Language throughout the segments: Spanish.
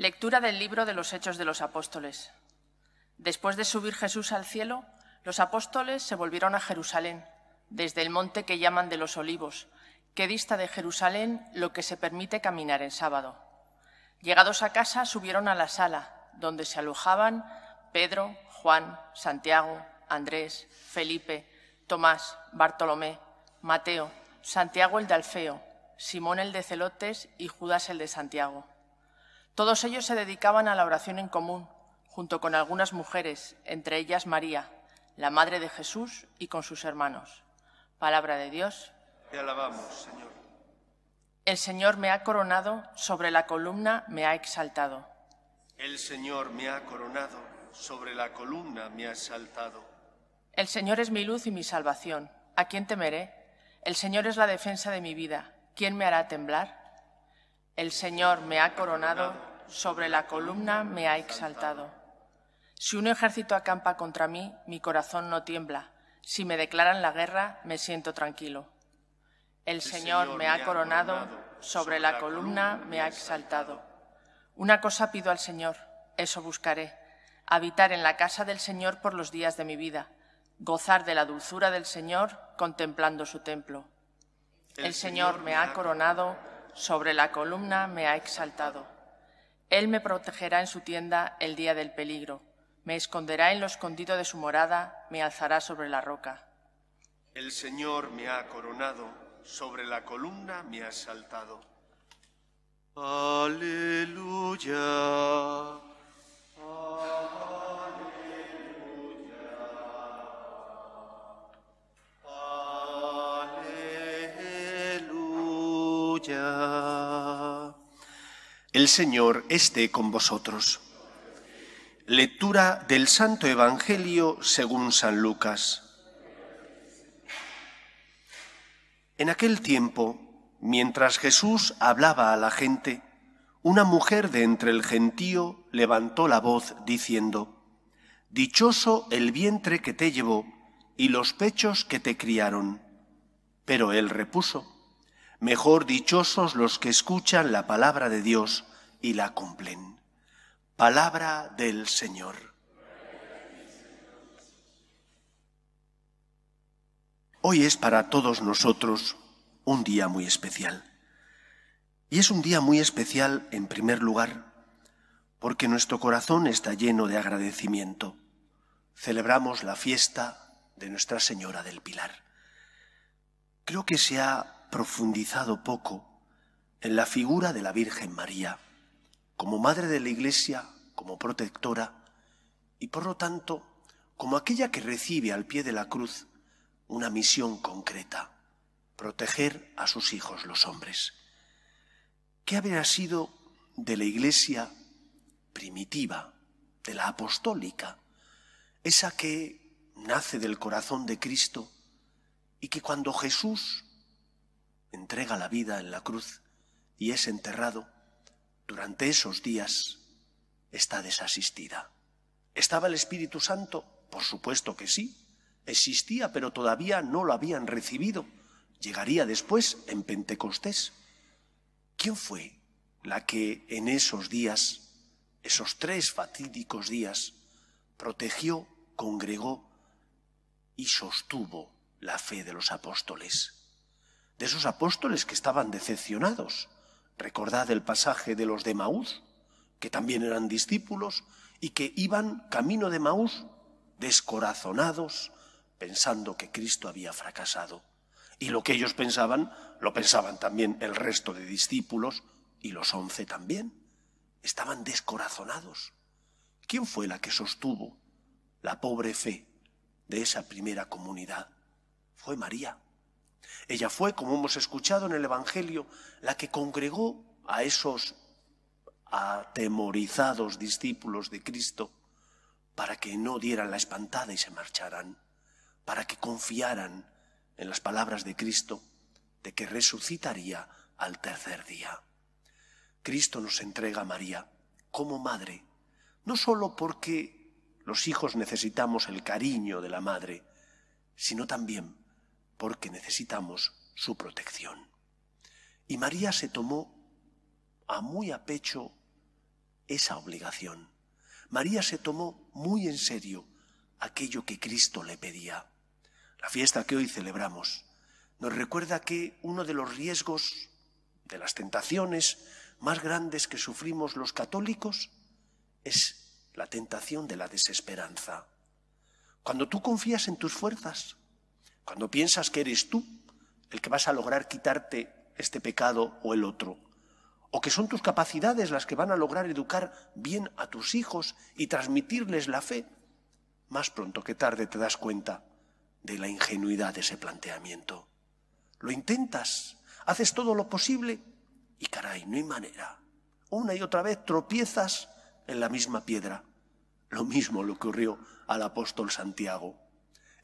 Lectura del libro de los Hechos de los Apóstoles. Después de subir Jesús al cielo, los apóstoles se volvieron a Jerusalén, desde el monte que llaman de los olivos, que dista de Jerusalén lo que se permite caminar en sábado. Llegados a casa, subieron a la sala, donde se alojaban Pedro, Juan, Santiago, Andrés, Felipe, Tomás, Bartolomé, Mateo, Santiago el de Alfeo, Simón el de Celotes y Judas el de Santiago. Todos ellos se dedicaban a la oración en común, junto con algunas mujeres, entre ellas María, la Madre de Jesús, y con sus hermanos. Palabra de Dios. Te alabamos, Señor. El Señor me ha coronado, sobre la columna me ha exaltado. El Señor me ha coronado, sobre la columna me ha exaltado. El Señor es mi luz y mi salvación. ¿A quién temeré? El Señor es la defensa de mi vida. ¿Quién me hará temblar? El Señor me ha coronado sobre la columna me ha exaltado. Si un ejército acampa contra mí, mi corazón no tiembla. Si me declaran la guerra, me siento tranquilo. El Señor me ha coronado, sobre la columna me ha exaltado. Una cosa pido al Señor, eso buscaré, habitar en la casa del Señor por los días de mi vida, gozar de la dulzura del Señor contemplando su templo. El Señor me ha coronado, sobre la columna me ha exaltado. Él me protegerá en su tienda el día del peligro, me esconderá en lo escondido de su morada, me alzará sobre la roca. El Señor me ha coronado, sobre la columna me ha saltado. Aleluya. Aleluya. Aleluya. El Señor esté con vosotros. Lectura del Santo Evangelio según San Lucas. En aquel tiempo, mientras Jesús hablaba a la gente, una mujer de entre el gentío levantó la voz diciendo, Dichoso el vientre que te llevó y los pechos que te criaron. Pero él repuso, Mejor dichosos los que escuchan la palabra de Dios y la cumplen. Palabra del Señor. Hoy es para todos nosotros un día muy especial. Y es un día muy especial en primer lugar porque nuestro corazón está lleno de agradecimiento. Celebramos la fiesta de Nuestra Señora del Pilar. Creo que se ha profundizado poco en la figura de la Virgen María, como madre de la Iglesia, como protectora, y por lo tanto, como aquella que recibe al pie de la cruz una misión concreta, proteger a sus hijos los hombres. ¿Qué habrá sido de la Iglesia primitiva, de la apostólica, esa que nace del corazón de Cristo y que cuando Jesús entrega la vida en la cruz y es enterrado, durante esos días está desasistida. ¿Estaba el Espíritu Santo? Por supuesto que sí. Existía, pero todavía no lo habían recibido. Llegaría después en Pentecostés. ¿Quién fue la que en esos días, esos tres fatídicos días, protegió, congregó y sostuvo la fe de los apóstoles? de esos apóstoles que estaban decepcionados. Recordad el pasaje de los de Maús, que también eran discípulos y que iban camino de Maús descorazonados, pensando que Cristo había fracasado. Y lo que ellos pensaban, lo pensaban también el resto de discípulos y los once también. Estaban descorazonados. ¿Quién fue la que sostuvo la pobre fe de esa primera comunidad? Fue María. Ella fue, como hemos escuchado en el Evangelio, la que congregó a esos atemorizados discípulos de Cristo para que no dieran la espantada y se marcharan, para que confiaran en las palabras de Cristo de que resucitaría al tercer día. Cristo nos entrega a María como madre, no sólo porque los hijos necesitamos el cariño de la madre, sino también porque necesitamos su protección. Y María se tomó a muy a pecho esa obligación. María se tomó muy en serio aquello que Cristo le pedía. La fiesta que hoy celebramos nos recuerda que uno de los riesgos, de las tentaciones más grandes que sufrimos los católicos, es la tentación de la desesperanza. Cuando tú confías en tus fuerzas, cuando piensas que eres tú el que vas a lograr quitarte este pecado o el otro, o que son tus capacidades las que van a lograr educar bien a tus hijos y transmitirles la fe, más pronto que tarde te das cuenta de la ingenuidad de ese planteamiento. Lo intentas, haces todo lo posible y caray, no hay manera. Una y otra vez tropiezas en la misma piedra. Lo mismo le ocurrió al apóstol Santiago.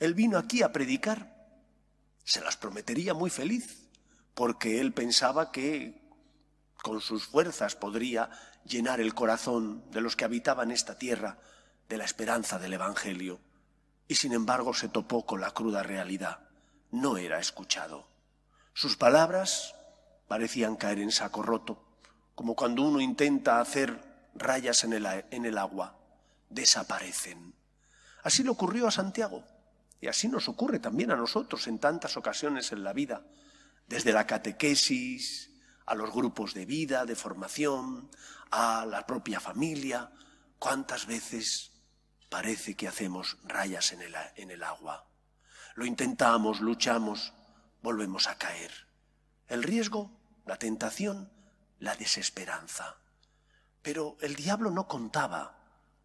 Él vino aquí a predicar se las prometería muy feliz, porque él pensaba que con sus fuerzas podría llenar el corazón de los que habitaban esta tierra de la esperanza del Evangelio. Y sin embargo se topó con la cruda realidad. No era escuchado. Sus palabras parecían caer en saco roto, como cuando uno intenta hacer rayas en el, en el agua. Desaparecen. Así le ocurrió a Santiago. Y así nos ocurre también a nosotros en tantas ocasiones en la vida, desde la catequesis, a los grupos de vida, de formación, a la propia familia. ¿Cuántas veces parece que hacemos rayas en el, en el agua? Lo intentamos, luchamos, volvemos a caer. El riesgo, la tentación, la desesperanza. Pero el diablo no contaba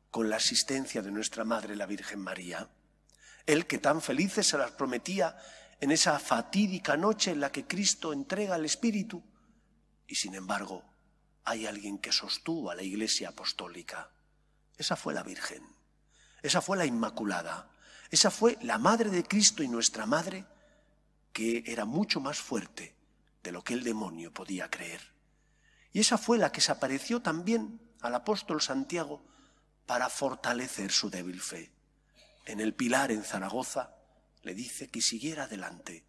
con la asistencia de nuestra Madre la Virgen María el que tan felices se las prometía en esa fatídica noche en la que Cristo entrega el Espíritu. Y sin embargo, hay alguien que sostuvo a la Iglesia Apostólica. Esa fue la Virgen, esa fue la Inmaculada, esa fue la Madre de Cristo y nuestra Madre, que era mucho más fuerte de lo que el demonio podía creer. Y esa fue la que se apareció también al apóstol Santiago para fortalecer su débil fe en el Pilar, en Zaragoza, le dice que siguiera adelante,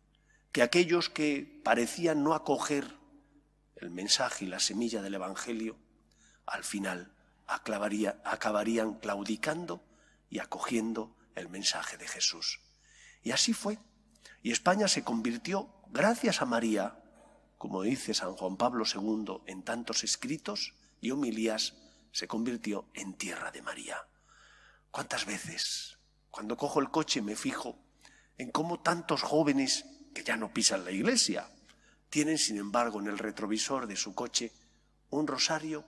que aquellos que parecían no acoger el mensaje y la semilla del Evangelio, al final acabarían claudicando y acogiendo el mensaje de Jesús. Y así fue. Y España se convirtió, gracias a María, como dice San Juan Pablo II en tantos escritos y homilías, se convirtió en tierra de María. ¿Cuántas veces cuando cojo el coche me fijo en cómo tantos jóvenes que ya no pisan la iglesia tienen, sin embargo, en el retrovisor de su coche un rosario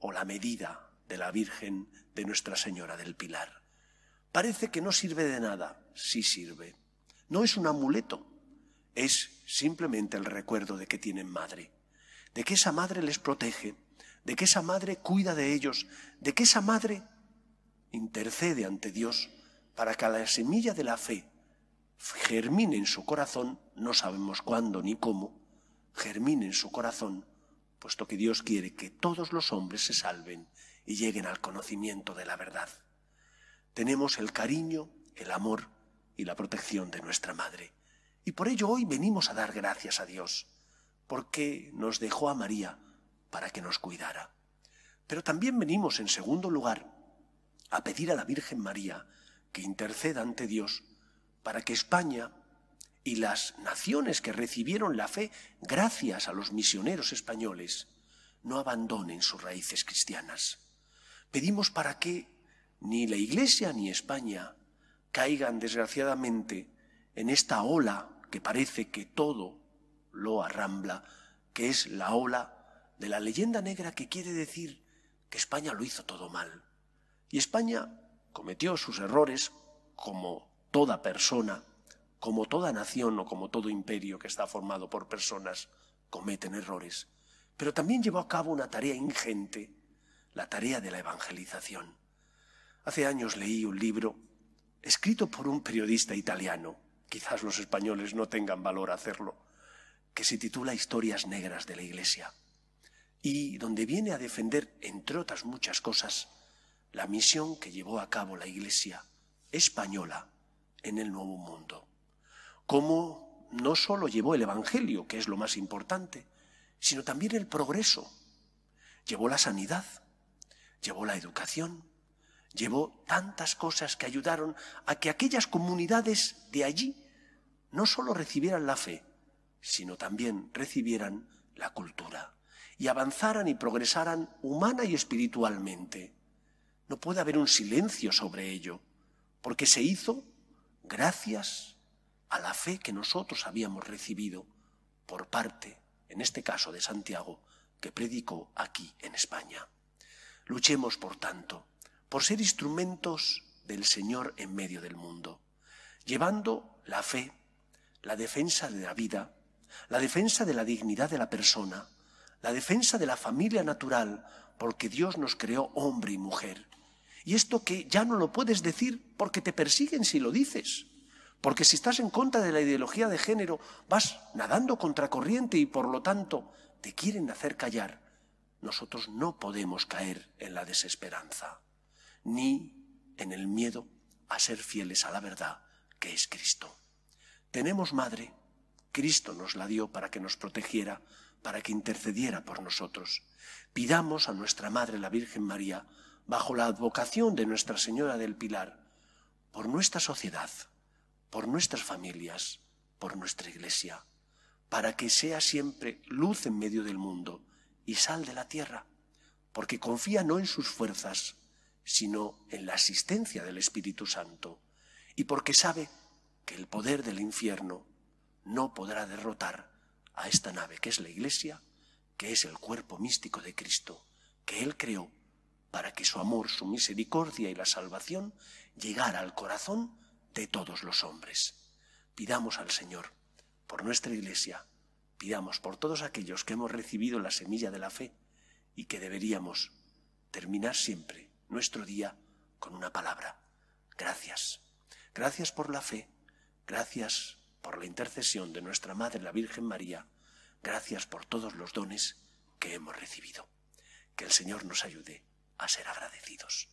o la medida de la Virgen de Nuestra Señora del Pilar. Parece que no sirve de nada, sí sirve. No es un amuleto, es simplemente el recuerdo de que tienen madre, de que esa madre les protege, de que esa madre cuida de ellos, de que esa madre intercede ante Dios para que la semilla de la fe germine en su corazón, no sabemos cuándo ni cómo, germine en su corazón, puesto que Dios quiere que todos los hombres se salven y lleguen al conocimiento de la verdad. Tenemos el cariño, el amor y la protección de nuestra Madre. Y por ello hoy venimos a dar gracias a Dios, porque nos dejó a María para que nos cuidara. Pero también venimos, en segundo lugar, a pedir a la Virgen María que interceda ante Dios para que España y las naciones que recibieron la fe gracias a los misioneros españoles no abandonen sus raíces cristianas. Pedimos para que ni la Iglesia ni España caigan desgraciadamente en esta ola que parece que todo lo arrambla, que es la ola de la leyenda negra que quiere decir que España lo hizo todo mal. Y España Cometió sus errores como toda persona, como toda nación o como todo imperio que está formado por personas, cometen errores. Pero también llevó a cabo una tarea ingente, la tarea de la evangelización. Hace años leí un libro escrito por un periodista italiano, quizás los españoles no tengan valor hacerlo, que se titula Historias Negras de la Iglesia, y donde viene a defender, entre otras muchas cosas, la misión que llevó a cabo la Iglesia española en el Nuevo Mundo. Cómo no solo llevó el Evangelio, que es lo más importante, sino también el progreso. Llevó la sanidad, llevó la educación, llevó tantas cosas que ayudaron a que aquellas comunidades de allí no solo recibieran la fe, sino también recibieran la cultura y avanzaran y progresaran humana y espiritualmente. No puede haber un silencio sobre ello, porque se hizo gracias a la fe que nosotros habíamos recibido por parte, en este caso, de Santiago, que predicó aquí en España. Luchemos, por tanto, por ser instrumentos del Señor en medio del mundo, llevando la fe, la defensa de la vida, la defensa de la dignidad de la persona, la defensa de la familia natural, porque Dios nos creó hombre y mujer, y esto que ya no lo puedes decir porque te persiguen si lo dices. Porque si estás en contra de la ideología de género, vas nadando contracorriente y por lo tanto te quieren hacer callar. Nosotros no podemos caer en la desesperanza, ni en el miedo a ser fieles a la verdad que es Cristo. Tenemos madre, Cristo nos la dio para que nos protegiera, para que intercediera por nosotros. Pidamos a nuestra Madre la Virgen María bajo la advocación de Nuestra Señora del Pilar, por nuestra sociedad, por nuestras familias, por nuestra iglesia, para que sea siempre luz en medio del mundo y sal de la tierra, porque confía no en sus fuerzas, sino en la asistencia del Espíritu Santo, y porque sabe que el poder del infierno no podrá derrotar a esta nave que es la iglesia, que es el cuerpo místico de Cristo, que Él creó para que su amor, su misericordia y la salvación llegara al corazón de todos los hombres. Pidamos al Señor por nuestra Iglesia, pidamos por todos aquellos que hemos recibido la semilla de la fe y que deberíamos terminar siempre nuestro día con una palabra. Gracias. Gracias por la fe. Gracias por la intercesión de nuestra Madre la Virgen María. Gracias por todos los dones que hemos recibido. Que el Señor nos ayude a ser agradecidos.